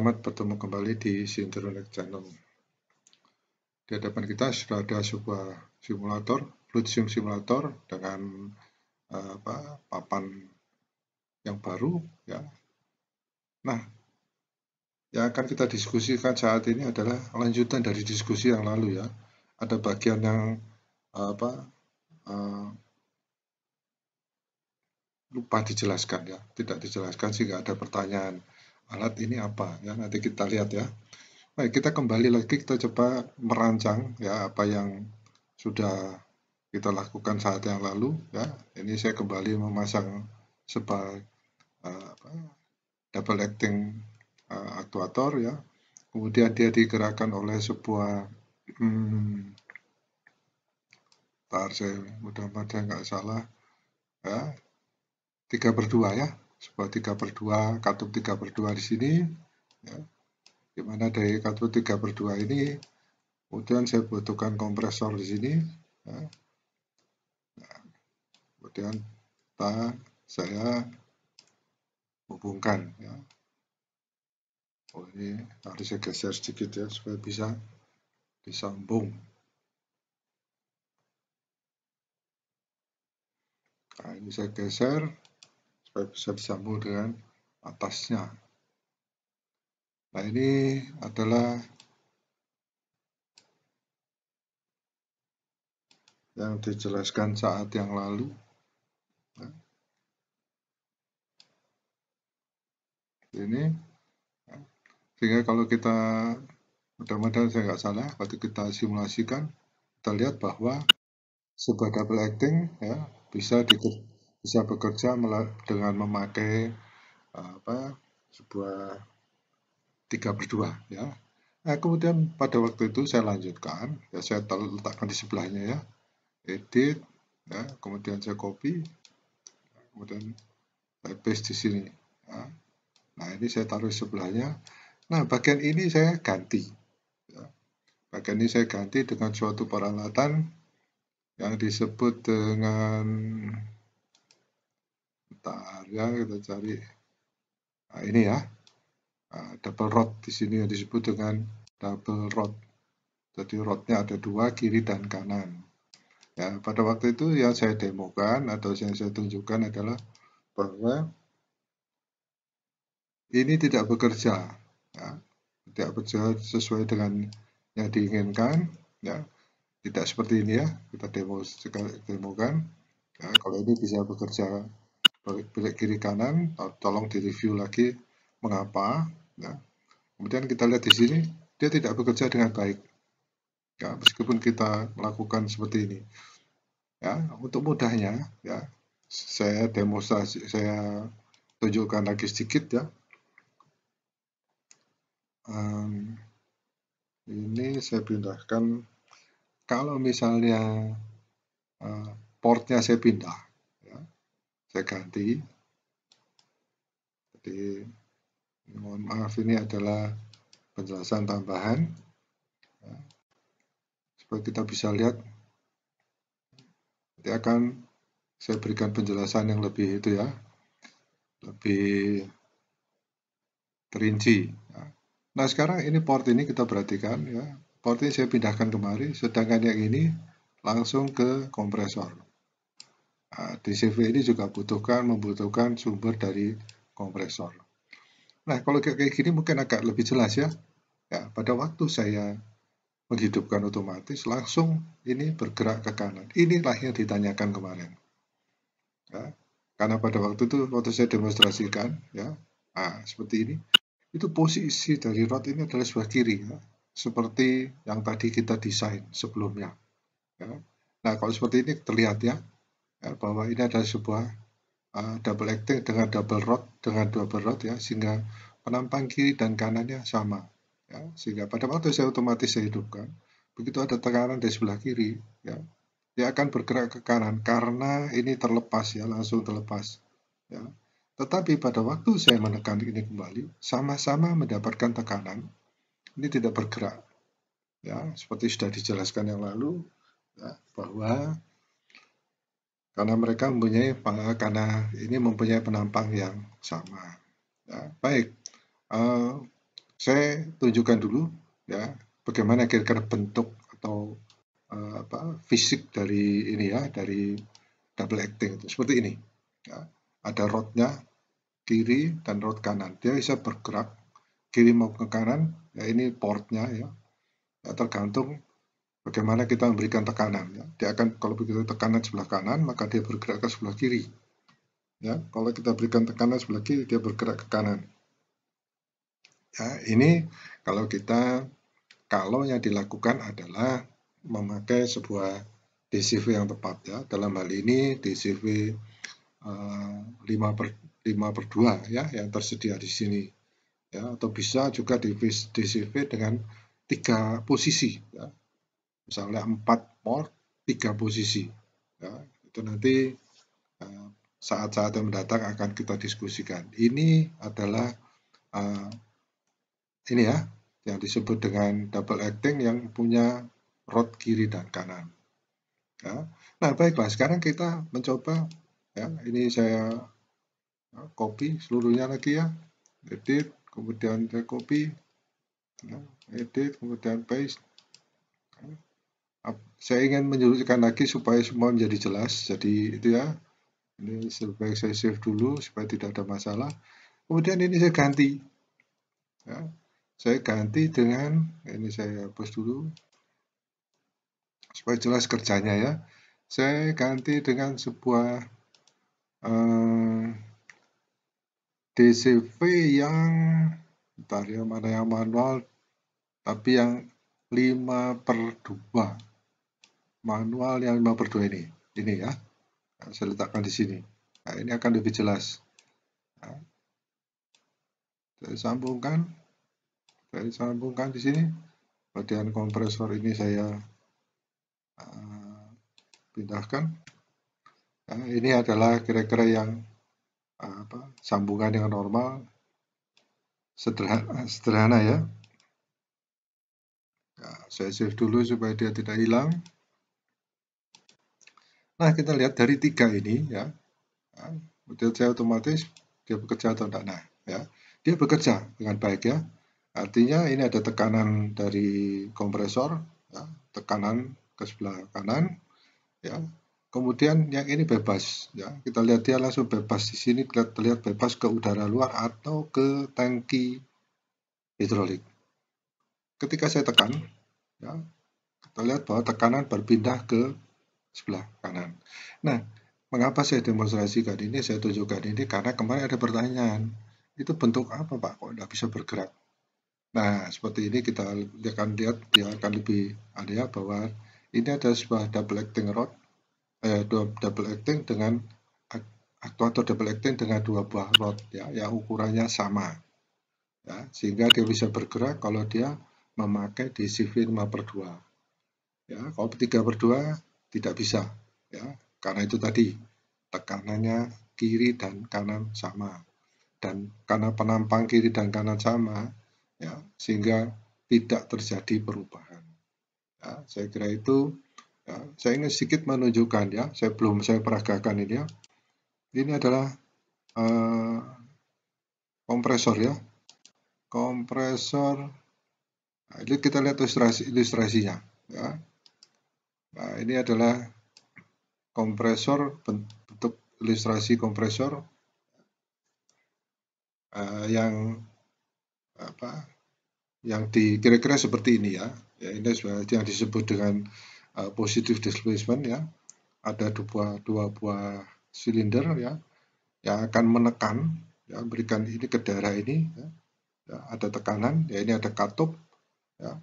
Selamat bertemu kembali di Sintronek Channel. Di hadapan kita sudah ada sebuah simulator, Flutsium Simulator dengan eh, apa, papan yang baru ya. Nah, yang akan kita diskusikan saat ini adalah lanjutan dari diskusi yang lalu ya. Ada bagian yang eh, apa uh, lupa dijelaskan ya, tidak dijelaskan sehingga ada pertanyaan alat ini apa ya nanti kita lihat ya baik kita kembali lagi kita coba merancang ya apa yang sudah kita lakukan saat yang lalu ya ini saya kembali memasang sebuah eh, uh, double acting uh, aktuator ya kemudian dia digerakkan oleh sebuah hmm, tar saya mudah-mudahan nggak salah ya tiga berdua ya sebuah tiga per 2, katup 3 per 2 di sini. Ya. Dimana dari katup tiga per 2 ini, kemudian saya butuhkan kompresor di sini. Ya. Nah, kemudian ta, saya hubungkan. Ya. Oh ini harus saya geser sedikit ya, supaya bisa disambung. Nah, ini saya geser, supaya bisa disambung dengan atasnya. Nah ini adalah yang dijelaskan saat yang lalu. ini sehingga kalau kita mudah-mudahan saya nggak salah waktu kita simulasikan kita lihat bahwa sebuah double acting ya bisa dikerjakan bisa bekerja dengan memakai eh, apa sebuah tiga berdua ya. Nah, kemudian pada waktu itu saya lanjutkan, ya saya letakkan di sebelahnya ya, edit, ya, kemudian saya copy, kemudian saya paste di sini. Ya. Nah ini saya taruh di sebelahnya. Nah bagian ini saya ganti, ya. bagian ini saya ganti dengan suatu peralatan yang disebut dengan bentar ya kita cari nah, ini ya nah, double rod di sini yang disebut dengan double rod jadi rodnya ada dua kiri dan kanan ya pada waktu itu yang saya demokan atau yang saya tunjukkan adalah bahwa ini tidak bekerja ya. tidak bekerja sesuai dengan yang diinginkan ya tidak seperti ini ya kita demo demokan ya, kalau ini bisa bekerja pilih kiri kanan tolong direview lagi mengapa ya. kemudian kita lihat di sini dia tidak bekerja dengan baik ya meskipun kita melakukan seperti ini ya untuk mudahnya ya saya demonstrasi saya tunjukkan lagi sedikit ya um, ini saya pindahkan kalau misalnya uh, portnya saya pindah saya ganti. Jadi mohon maaf ini adalah penjelasan tambahan. Ya. Supaya kita bisa lihat, nanti akan saya berikan penjelasan yang lebih itu ya, lebih terinci. Ya. Nah sekarang ini port ini kita perhatikan ya, port ini saya pindahkan kemari, sedangkan yang ini langsung ke kompresor. Ah, DCV ini juga butuhkan membutuhkan sumber dari kompresor. Nah, kalau kayak gini mungkin agak lebih jelas ya. ya pada waktu saya menghidupkan otomatis, langsung ini bergerak ke kanan. Inilah yang ditanyakan kemarin. Ya, karena pada waktu itu, waktu saya demonstrasikan, ya, nah, seperti ini, itu posisi dari rod ini adalah sebelah kiri, ya, seperti yang tadi kita desain sebelumnya. Ya. Nah, kalau seperti ini terlihat ya, bahwa ini adalah sebuah uh, double acting dengan double rod dengan double rod ya sehingga penampang kiri dan kanannya sama ya sehingga pada waktu saya otomatis saya hidupkan begitu ada tekanan di sebelah kiri ya dia akan bergerak ke kanan karena ini terlepas ya langsung terlepas ya tetapi pada waktu saya menekan ini kembali sama-sama mendapatkan tekanan ini tidak bergerak ya seperti sudah dijelaskan yang lalu ya, bahwa karena mereka mempunyai karena ini mempunyai penampang yang sama. Ya, baik, uh, saya tunjukkan dulu ya bagaimana kira-kira bentuk atau uh, apa, fisik dari ini ya dari double acting itu seperti ini. Ya, ada rodnya kiri dan rod kanan. Dia bisa bergerak kiri maupun ke kanan. Ya ini portnya ya. ya tergantung Bagaimana kita memberikan tekanan? Ya. Dia akan kalau begitu tekanan sebelah kanan, maka dia bergerak ke sebelah kiri. Ya, kalau kita berikan tekanan sebelah kiri, dia bergerak ke kanan. Ya, ini kalau kita kalau yang dilakukan adalah memakai sebuah DCV yang tepat ya. Dalam hal ini DCV uh, eh, 5 per 5 per 2 ya yang tersedia di sini ya atau bisa juga di DCV dengan tiga posisi ya misalnya 4 mort, 3 posisi. Ya, itu nanti eh, saat-saat yang mendatang akan kita diskusikan. Ini adalah uh, ini ya yang disebut dengan double acting yang punya rod kiri dan kanan. Ya. Nah baiklah sekarang kita mencoba ya ini saya ya, copy seluruhnya lagi ya edit kemudian saya copy ya, edit kemudian paste saya ingin menyebutkan lagi supaya semua menjadi jelas. Jadi itu ya, ini sebaik saya save dulu supaya tidak ada masalah. Kemudian ini saya ganti. Ya, saya ganti dengan, ini saya hapus dulu. Supaya jelas kerjanya ya. Saya ganti dengan sebuah eh, DCV yang, entar ya, mana yang manual, tapi yang 5 per 2 manual yang 5 ini. Ini ya. saya letakkan di sini. Nah, ini akan lebih jelas. Nah, saya sambungkan. Saya sambungkan di sini. Bagian kompresor ini saya uh, pindahkan. Nah, ini adalah kira-kira yang uh, apa, sambungan yang normal. Sederhana, sederhana ya. Nah, saya save dulu supaya dia tidak hilang. Nah, kita lihat dari tiga ini ya. Nah, Model saya otomatis dia bekerja atau tidak. Nah, ya. Dia bekerja dengan baik ya. Artinya ini ada tekanan dari kompresor, ya. tekanan ke sebelah kanan, ya. Kemudian yang ini bebas, ya. Kita lihat dia langsung bebas di sini terlihat bebas ke udara luar atau ke tangki hidrolik. Ketika saya tekan, ya, kita lihat bahwa tekanan berpindah ke sebelah kanan. Nah, mengapa saya demonstrasikan ini, saya tunjukkan ini, karena kemarin ada pertanyaan, itu bentuk apa Pak, kok tidak bisa bergerak? Nah, seperti ini kita akan lihat, dia akan lebih ada bahwa ini ada sebuah double acting rod, eh, double acting dengan aktuator double acting dengan dua buah rod, ya, yang ukurannya sama. Ya, sehingga dia bisa bergerak kalau dia memakai DCV 5 per 2. Ya, kalau 3 per 2, tidak bisa ya karena itu tadi tekanannya kiri dan kanan sama dan karena penampang kiri dan kanan sama ya sehingga tidak terjadi perubahan ya, saya kira itu ya, saya ingin sedikit menunjukkan ya saya belum saya peragakan ini ya ini adalah uh, kompresor ya kompresor nah, ini kita lihat ilustrasi ilustrasinya ya Nah, ini adalah kompresor, bentuk ilustrasi kompresor uh, yang apa yang dikira kira seperti ini ya. ya ini yang disebut dengan uh, positive displacement ya ada dua dua buah silinder ya yang akan menekan ya berikan ini ke daerah ini ya. Ya, ada tekanan ya ini ada katup ya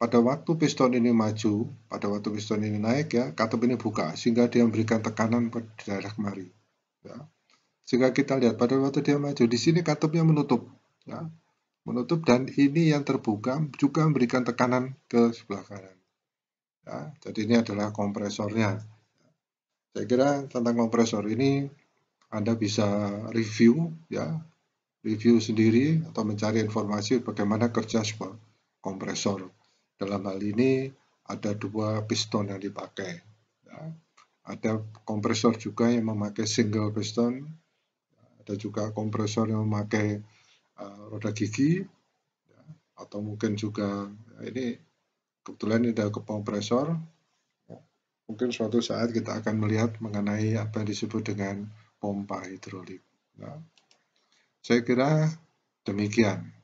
pada waktu piston ini maju, pada waktu piston ini naik ya, katup ini buka sehingga dia memberikan tekanan pada daerah kemari. Ya. Sehingga kita lihat pada waktu dia maju di sini katupnya menutup, ya. menutup dan ini yang terbuka juga memberikan tekanan ke sebelah kanan. Ya. Jadi ini adalah kompresornya. Saya kira tentang kompresor ini Anda bisa review ya, review sendiri atau mencari informasi bagaimana kerja sebuah kompresor. Dalam hal ini ada dua piston yang dipakai. Ya. Ada kompresor juga yang memakai single piston, ada juga kompresor yang memakai uh, roda gigi, ya. atau mungkin juga ya, ini kebetulan ini ada kompresor. Ya, mungkin suatu saat kita akan melihat mengenai apa yang disebut dengan pompa hidrolik. Ya. Saya kira demikian.